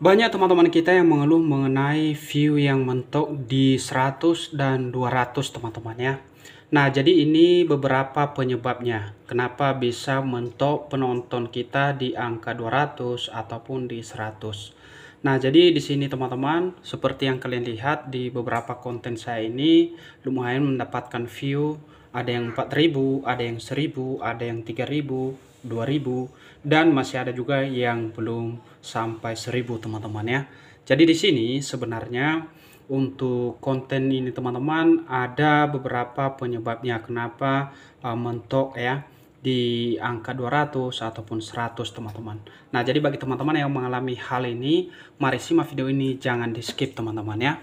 Banyak teman-teman kita yang mengeluh mengenai view yang mentok di 100 dan 200 teman-teman ya. Nah, jadi ini beberapa penyebabnya. Kenapa bisa mentok penonton kita di angka 200 ataupun di 100. Nah, jadi di sini teman-teman, seperti yang kalian lihat di beberapa konten saya ini lumayan mendapatkan view, ada yang 4000, ada yang 1000, ada yang 3000, 2000 dan masih ada juga yang belum sampai 1000 teman-teman ya. Jadi di sini sebenarnya untuk konten ini teman-teman ada beberapa penyebabnya kenapa uh, mentok ya di angka 200 ataupun 100 teman-teman. Nah, jadi bagi teman-teman yang mengalami hal ini, mari simak video ini jangan di-skip teman-teman ya.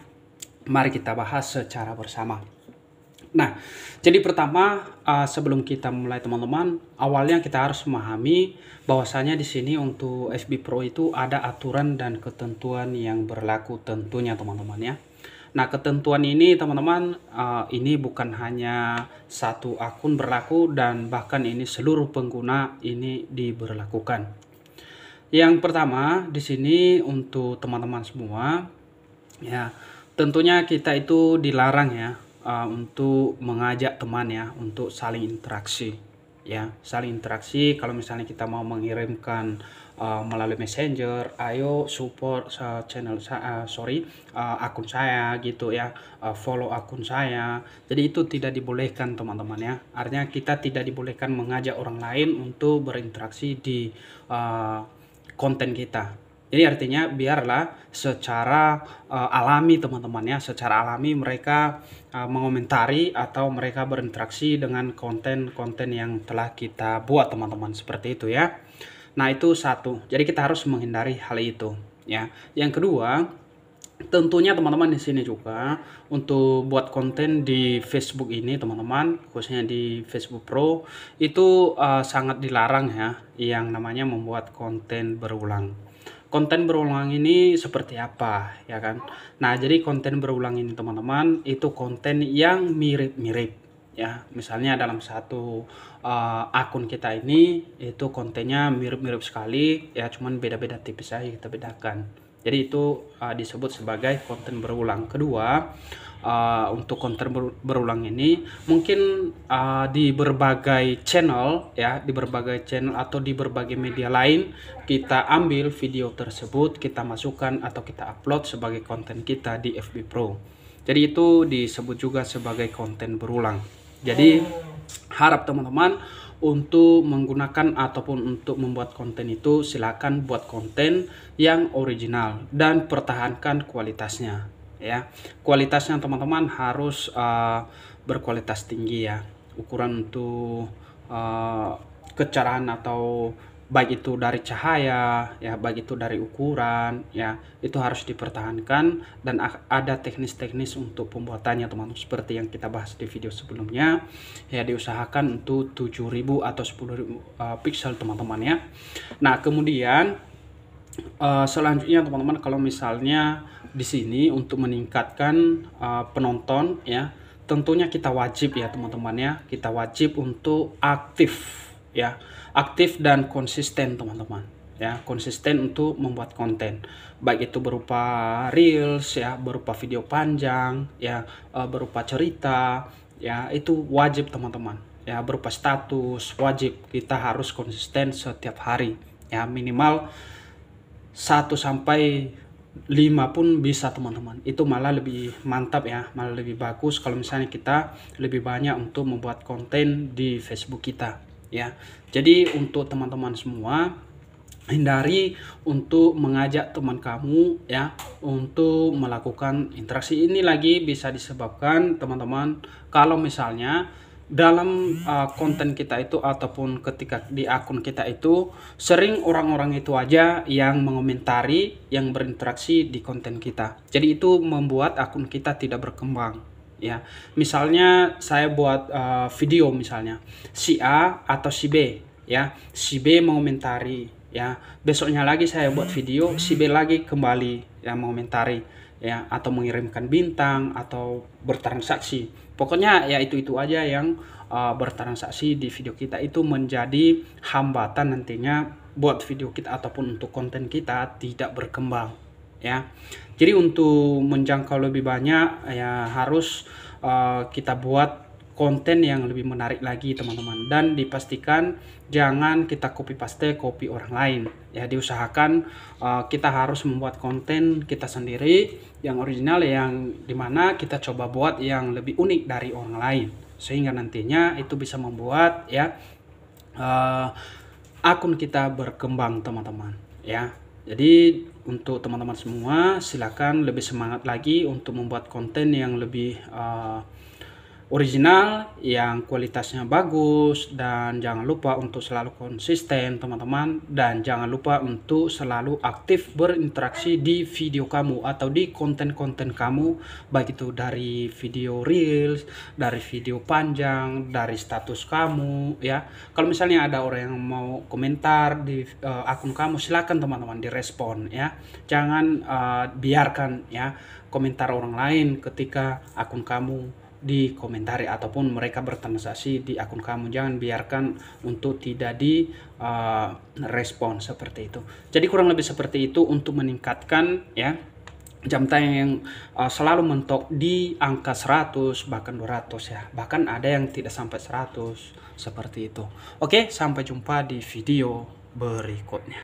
Mari kita bahas secara bersama. Nah, jadi pertama uh, sebelum kita mulai teman-teman, awalnya kita harus memahami bahwasanya di sini untuk FB Pro itu ada aturan dan ketentuan yang berlaku tentunya teman-teman ya. Nah, ketentuan ini teman-teman uh, ini bukan hanya satu akun berlaku dan bahkan ini seluruh pengguna ini diberlakukan. Yang pertama di sini untuk teman-teman semua ya, tentunya kita itu dilarang ya uh, untuk mengajak teman ya untuk saling interaksi ya saling interaksi kalau misalnya kita mau mengirimkan uh, melalui messenger ayo support uh, channel uh, sorry uh, akun saya gitu ya uh, follow akun saya jadi itu tidak dibolehkan teman-teman ya artinya kita tidak dibolehkan mengajak orang lain untuk berinteraksi di uh, konten kita jadi artinya biarlah secara uh, alami teman temannya secara alami mereka uh, mengomentari atau mereka berinteraksi dengan konten-konten yang telah kita buat teman-teman seperti itu ya. Nah, itu satu. Jadi kita harus menghindari hal itu ya. Yang kedua, tentunya teman-teman di sini juga untuk buat konten di Facebook ini teman-teman khususnya di Facebook Pro itu uh, sangat dilarang ya yang namanya membuat konten berulang konten berulang ini seperti apa ya kan nah jadi konten berulang ini teman-teman itu konten yang mirip-mirip ya misalnya dalam satu uh, akun kita ini itu kontennya mirip-mirip sekali ya cuman beda-beda tipis aja kita bedakan jadi itu uh, disebut sebagai konten berulang. Kedua, uh, untuk konten ber berulang ini mungkin uh, di berbagai channel ya, di berbagai channel atau di berbagai media lain kita ambil video tersebut, kita masukkan atau kita upload sebagai konten kita di FB Pro. Jadi itu disebut juga sebagai konten berulang. Jadi harap teman-teman untuk menggunakan ataupun untuk membuat konten itu silakan buat konten yang original dan pertahankan kualitasnya ya kualitasnya teman-teman harus uh, berkualitas tinggi ya ukuran untuk uh, eh, kecerahan atau baik itu dari cahaya ya baik itu dari ukuran ya itu harus dipertahankan dan ada teknis-teknis untuk pembuatannya teman-teman seperti yang kita bahas di video sebelumnya ya diusahakan untuk 7000 atau 10000 uh, eh, pixel teman-teman ya nah kemudian uh, selanjutnya teman-teman kalau misalnya di sini untuk meningkatkan uh, penonton ya tentunya kita wajib ya teman-teman ya kita wajib untuk aktif ya aktif dan konsisten teman-teman ya konsisten untuk membuat konten baik itu berupa reels ya berupa video panjang ya eh, berupa cerita ya itu wajib teman-teman ya berupa status wajib kita harus konsisten setiap hari ya minimal 1 sampai 5 pun bisa teman-teman itu malah lebih mantap ya malah lebih bagus kalau misalnya kita lebih banyak untuk membuat konten di Facebook kita ya. Jadi untuk teman-teman semua hindari untuk mengajak teman kamu ya untuk melakukan interaksi ini lagi bisa disebabkan teman-teman kalau misalnya dalam uh, konten kita itu ataupun ketika di akun kita itu sering orang-orang itu aja yang mengomentari yang berinteraksi di konten kita. Jadi itu membuat akun kita tidak berkembang ya misalnya saya buat uh, video misalnya si A atau si B ya si B mengomentari ya besoknya lagi saya buat video si B lagi kembali ya mengomentari ya atau mengirimkan bintang atau bertransaksi pokoknya ya itu itu aja yang uh, bertransaksi di video kita itu menjadi hambatan nantinya buat video kita ataupun untuk konten kita tidak berkembang ya. Jadi untuk menjangkau lebih banyak ya harus uh, kita buat konten yang lebih menarik lagi teman-teman dan dipastikan jangan kita copy paste copy orang lain ya diusahakan uh, kita harus membuat konten kita sendiri yang original yang dimana kita coba buat yang lebih unik dari orang lain sehingga nantinya itu bisa membuat ya uh, akun kita berkembang teman-teman ya jadi untuk teman-teman semua silakan lebih semangat lagi untuk membuat konten yang lebih uh, original yang kualitasnya bagus dan jangan lupa untuk selalu konsisten teman-teman dan jangan lupa untuk selalu aktif berinteraksi di video kamu atau di konten-konten kamu baik itu dari video reels, dari video panjang, dari status kamu ya. Kalau misalnya ada orang yang mau komentar di uh, akun kamu silahkan teman-teman direspon ya. Jangan uh, biarkan ya komentar orang lain ketika akun kamu di komentari ataupun mereka bertransaksi di akun kamu jangan biarkan untuk tidak di uh, respon seperti itu jadi kurang lebih seperti itu untuk meningkatkan ya jam tayang yang uh, selalu mentok di angka 100 bahkan 200 ya bahkan ada yang tidak sampai 100 seperti itu oke sampai jumpa di video berikutnya